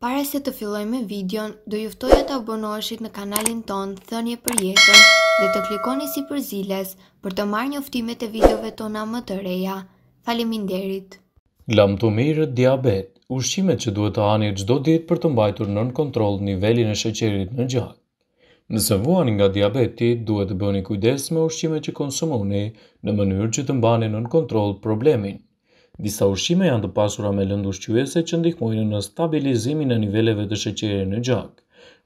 Pare se të filloj me videon, do e të abonoheshit në kanalin ton Thënje për jetën dhe të klikoni si për ziles për të marrë njoftimet e videove tona më të reja. Faleminderit. Lam të mirët diabet, ushqimet që duhet të anjet gjdo dit për të mbajtur nën kontrol nivelin e sheqerit në gjak. Nëse vuan nga diabeti, duhet të bëni kujdes me ushqimet që konsumoni në mënyrë që të mbani nën kontrol problemin. Disa ushqime janë të pasura me lëndë ushqyese që ndihmojnë në stabilizimin e niveleve të sheqerit në gjak,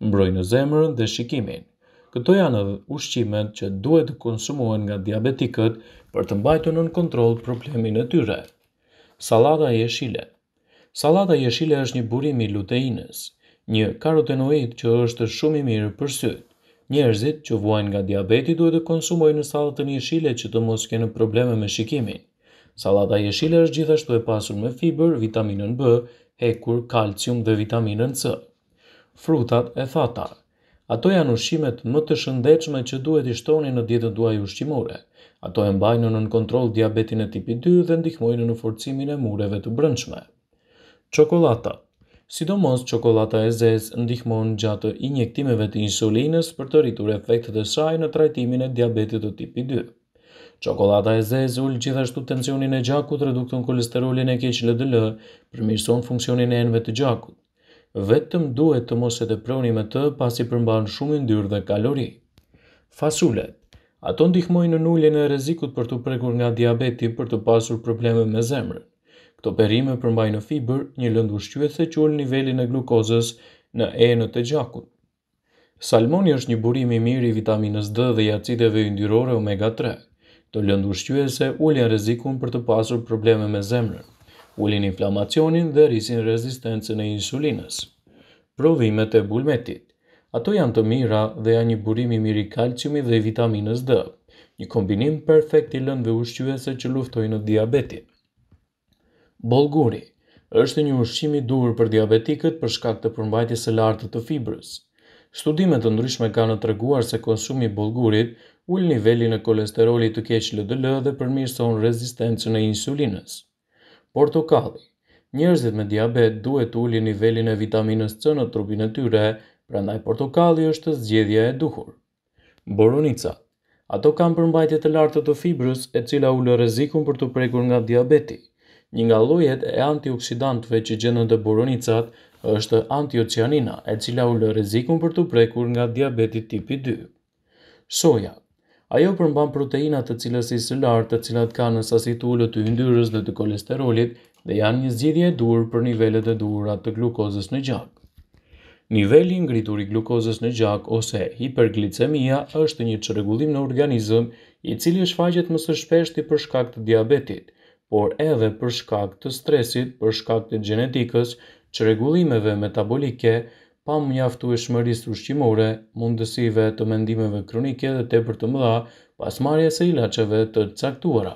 mbrojnë zemrën dhe shikimin. Këto janë ushqimet që duhet të konsumohen nga diabetikët për të mbajtur në kontroll problemin e tyre. Sallata jeshile. Sallata jeshile është një burim i luteinës, një karotenoid që është shumë i mirë për sytë. Njerëzit që vuajnë nga diabeti duhet të konsumojnë sallatën jeshile që të mos kenë probleme me shikimin. Salata jeshile është gjithashtu e pasur me fiber, vitaminën B, hekur, kalcium dhe vitaminën C. Frutat e thata Ato janë ushqimet më të shëndechme që duhet i shtoni në dietën duaj ushqimore. Ato e mbajnë në kontrol diabetin e tipi 2 dhe ndihmojnë në forcimin e mureve të brëndshme. Qokolata Sidomos, qokolata e zezë ndihmon gjatë injektimeve të insulinës për të rritur efektet e saj në trajtimin e diabetit të tipi 2. Çokolada e zezë ul gjithashtu tensionin e gjakut, reduktën kolesterolin e keq LDL, përmirëson funksionin e enëve të gjakut. Vetëm duhet të mos e deproni me të pasi përmban shumë yndyrë dhe kalori. Fasulet Ato ndihmojnë në nulljen e rrezikut për të prekur nga diabeti për të pasur probleme me zemrën. Këto perime përmbajnë fibër, një lëndë ushqyese që ul nivelin e glukozës në enët të gjakut. Salmoni është një burim i mirë i vitaminës D dhe i yndyrore omega të lëndu shqyese ullin rezikun për të pasur probleme me zemrën, ullin inflamacionin dhe rrisin rezistencën e insulinës. Provimet e bulmetit Ato janë të mira dhe janë një burim i mirë i kalciumi dhe vitaminës D, një kombinim perfekt i lëndëve ushqyese që luftojnë në diabetin. Bolguri është një ushqimi duhur për diabetikët për shkak të përmbajtjes së lartë të fibrës. Studimet të ndryshme kanë të se konsumi bolgurit ullë nivelli në kolesterolit të keq LDL dhe përmirëson rezistencën e insulinës. Portokalli Njerëzit me diabet duhet të nivelli nivelin e vitaminës C në trupin e tyre, prandaj portokalli është zgjedhja e duhur. Boronica Ato kanë përmbajtje të lartë të fibrës, e cila ullë rrezikun për të prekur nga diabeti. Një nga llojet e antioksidantëve që gjenden të boronicat është antiocianina, e cila ullë rrezikun për të prekur nga diabeti tipi 2. Soja, Ajo përmban proteina të cilës i lartë të cilat ka në sasitullë të yndyrës dhe të kolesterolit dhe janë një zgjidhje e dur për nivellet e durat të glukozës në gjak. Niveli ngritur i glukozës në gjak ose hiperglicemia është një çrregullim në organizëm i cili shfaqet më së shpeshti për shkak të diabetit, por edhe për shkak të stresit, për shkak të gjenetikës, çrregullimeve metabolike, pa mjaftu e shmëris të ushqimore, mundësive të mendimeve kronike dhe te për të mëdha pas marje se ilaceve të caktuara.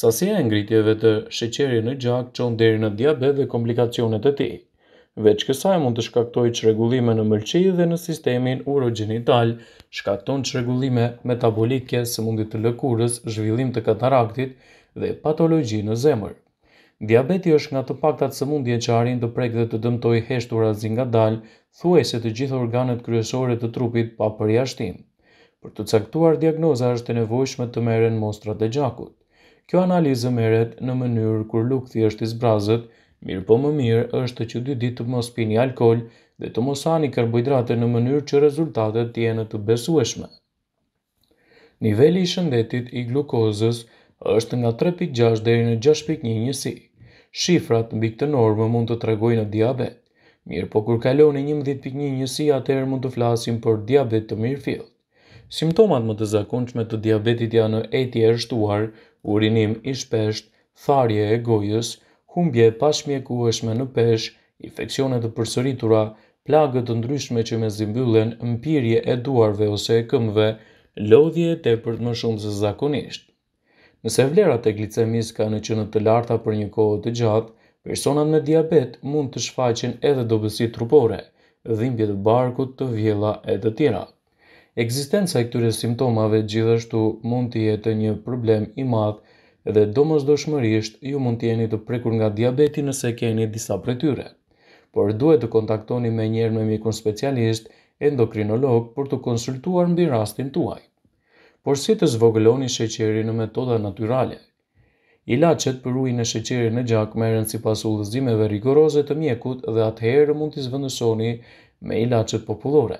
Sasja e ngritjeve të sheqeri në gjak që deri në diabet dhe komplikacionet e ti. Veç kësaj mund të shkaktoj që regullime në mëlqi dhe në sistemin urogenital, shkakton që regullime metabolike se mundit të lëkurës, zhvillim të kataraktit dhe patologji në zemër. Diabeti është nga të paktat sëmundje që arrin të prekë dhe të dëmtojë heshtura zi nga dal, thuajse të gjithë organet kryesore të trupit pa përjashtim. Për të caktuar diagnoza është e nevojshme të merren mostrat e gjakut. Kjo analizë merret në mënyrë kur lukthi është i zbrazët, mirë po më mirë është që dy ditë të mos pini alkool dhe të mos hani karbohidrate në mënyrë që rezultatet të jenë të besueshme. Niveli i shëndetit i glukozës është nga 3.6 deri në 6.1 njësi. Shifrat mbi të normë mund të tregojnë në diabet. Mirë po kur kaloni 11.1 njësi, atëherë mund të flasim për diabet të mirë Simptomat më të zakonqme të diabetit janë në e rështuar, urinim i shpesht, tharje e gojës, humbje me në pesh, infekcionet të përsëritura, plagët të ndryshme që me zimbyllen, mpirje e duarve ose e këmve, lodhje e tepërt më shumë se zakonisht. Nëse vlerat e glicemis ka në qënë të larta për një kohë të gjatë, personat me diabet mund të shfaqin edhe dobesit trupore, dhimbje të barkut, të vjela e të tjera. Eksistenca e këtyre simptomave gjithashtu mund të jetë një problem i madh dhe domosdoshmërisht ju mund të jeni të prekur nga diabeti nëse keni disa prej tyre. Por duhet të kontaktoni me njerë me mikun specialist, endokrinolog për të konsultuar mbi rastin tuaj por si të zvogëloni sheqeri në metoda natyrale. Ilaqet për ujnë e sheqeri në gjak meren si pas ullëzimeve rigoroze të mjekut dhe atëherë mund të zvëndësoni me ilaqet populore.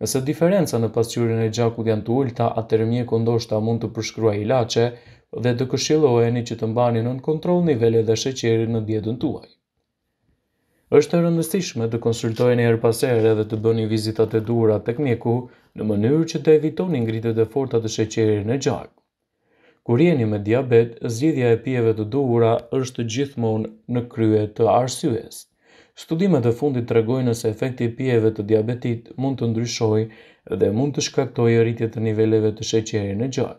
Nëse diferenca në pasqyrën e gjakut janë të ullëta, atër mjeku ndoshta mund të përshkrua ilaqe dhe të këshiloheni që të mbani në kontrol nivele dhe sheqeri në djedën tuaj. Êshtë të rëndësishme të konsultojnë e pasere dhe të bëni vizitat e dura tek mjeku në mënyrë që të evitoni ngritjet e forta të sheqerit në gjak. Kur jeni me diabet, zgjidhja e pijeve të duhura është gjithmonë në krye të arsyes. Studimet e fundit tregojnë se efekti i pieve të diabetit mund të ndryshojë dhe mund të shkaktojë rritje të niveleve të sheqerit në gjak.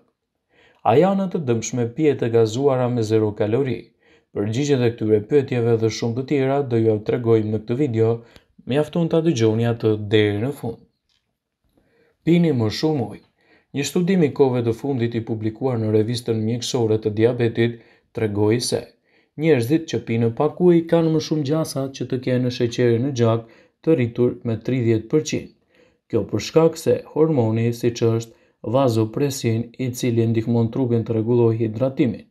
A janë të dëmshme pije të gazuara me zero kalori? Përgjigjet e këtyre pyetjeve dhe shumë të tjera do ju tregojmë në këtë video. Mjafto, dëgjoni atë deri në fund pini më shumë ujë. Një studim i kohëve të fundit i publikuar në revistën mjekësore të diabetit tregoi se njerëzit që pinë pak ujë kanë më shumë gjasa që të kenë sheqeri në gjak të rritur me 30%. Kjo për shkak se hormoni siç është vazopresin i cili ndihmon trupin të rregullojë hidratimin.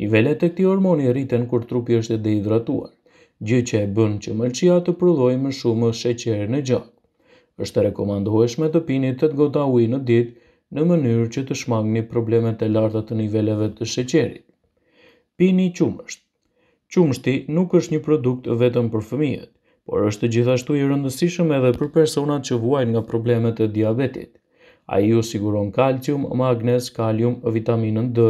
Nivelet e këtij hormoni rriten kur trupi është dehidratuar, gjë që e bën që mëlçia të prodhojë më shumë sheqer në gjak është rekomandoheshme të pini 8 gota uj në ditë në mënyrë që të shmangni problemet e larta të niveleve të sheqerit. Pini qumësht Qumështi nuk është një produkt vetëm për fëmijët, por është gjithashtu i rëndësishëm edhe për personat që vuajnë nga problemet e diabetit. A ju siguron kalcium, magnes, kalium, vitaminën D,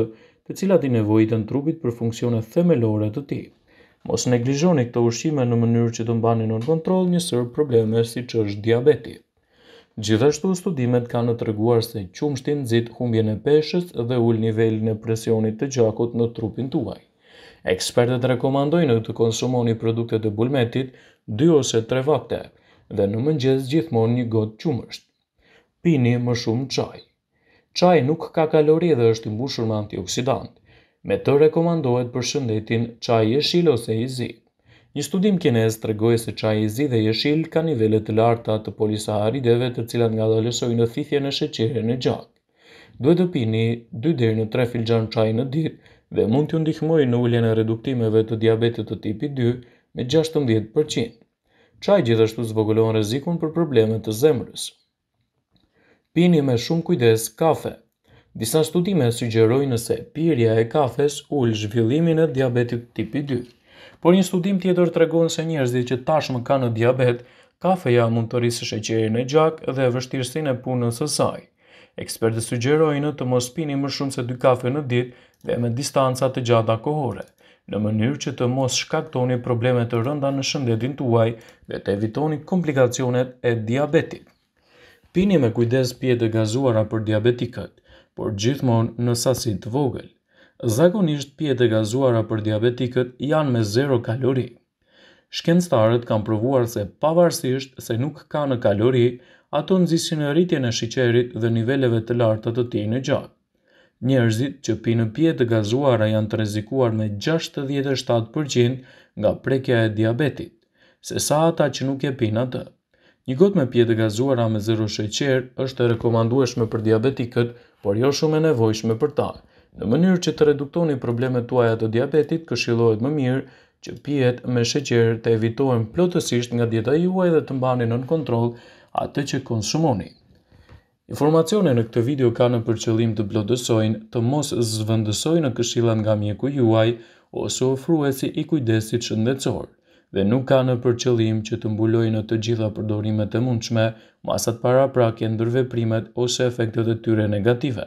të cilat i nevojitën trupit për funksionet themelore të tipë. Mos neglizhoni këto ushqime në mënyrë që të mbani në kontrol një sërë probleme si që është diabeti. Gjithashtu studimet kanë të rëguar se qumshtin zitë humbjen e peshës dhe ull nivelin e presionit të gjakot në trupin tuaj. Ekspertet rekomandojnë të konsumoni produktet e bulmetit 2 ose 3 vakte dhe në mëngjes gjithmonë një gotë qumësht. Pini më shumë qaj. Qaj nuk ka kalori dhe është imbushur me antioksidantë me të rekomandohet për shëndetin qaj jeshil ose jezi. Një studim kines të regojë se qaj jezi dhe jeshil ka nivellet të larta të polisaharideve të cilat nga dhe në thithje në sheqere në gjak. Duhet të pini 2 dhe në 3 filxan qaj në ditë dhe mund t'ju ndihmoj në ulljen e reduktimeve të diabetit të tipi 2 me 16%. Qaj gjithashtu zvogullon rezikun për problemet të zemrës. Pini me shumë kujdes kafe. Disa studime sugjerojnë se pirja e kafes ullë zhvillimin e diabetit tipi 2. Por një studim tjetër të regonë se njerëzit që tashmë ka në diabet, kafeja mund të rrisë shëqeri në gjak dhe vështirësin e punën sësaj. Ekspertës sugjerojnë të mos pini më shumë se dy kafe në dit dhe me distancat të gjata kohore, në mënyrë që të mos shkaktoni problemet të rënda në shëndetin të uaj dhe të evitoni komplikacionet e diabetit. Pini me kujdes pjetë e gazuara për diabetikët, por gjithmonë në sasi të vogël. Zakonisht pjetë e gazuara për diabetikët janë me zero kalori. Shkencëtarët kanë provuar se pavarësisht se nuk ka në kalori, ato nxisin rritjen e shiqerit dhe niveleve të larta të tij në gjak. Njerëzit që pinë pije të gazuara janë të rrezikuar me 67% nga prekja e diabetit, se sa ata që nuk e pinë të. Një gotë me pije të gazuara me zero sheqer është e rekomandueshme për diabetikët por jo shumë e nevojshme për ta. Në mënyrë që të reduktoni problemet tuaja të diabetit, këshillohet më mirë që pjet me sheqer të evitohen plotësisht nga dieta juaj dhe të mbani nën kontroll atë që konsumoni. Informacione në këtë video ka në përqëllim të blodësojnë të mos zvëndësojnë në këshillat nga mjeku juaj ose ofruesi i kujdesit shëndetësorë dhe nuk ka në përqëllim që të mbulojë në të gjitha përdorimet e mundshme masat para prakje ndër veprimet ose efektet e tyre negative.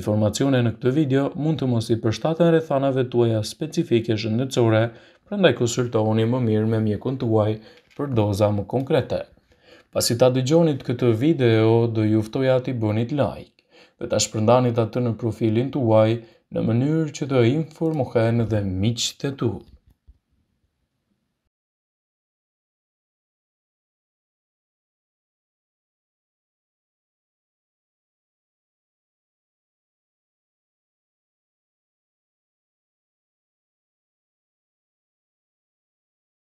Informacione në këtë video mund të mos i përshtaten rrethanave tuaja specifike shëndetësore, prandaj konsultohuni më mirë me mjekun tuaj për doza më konkrete. Pasi ta dëgjonit këtë video, do ju ftoja t'i bënit like dhe ta shpërndanit atë në profilin tuaj në mënyrë që të informohen dhe miqtë të tu.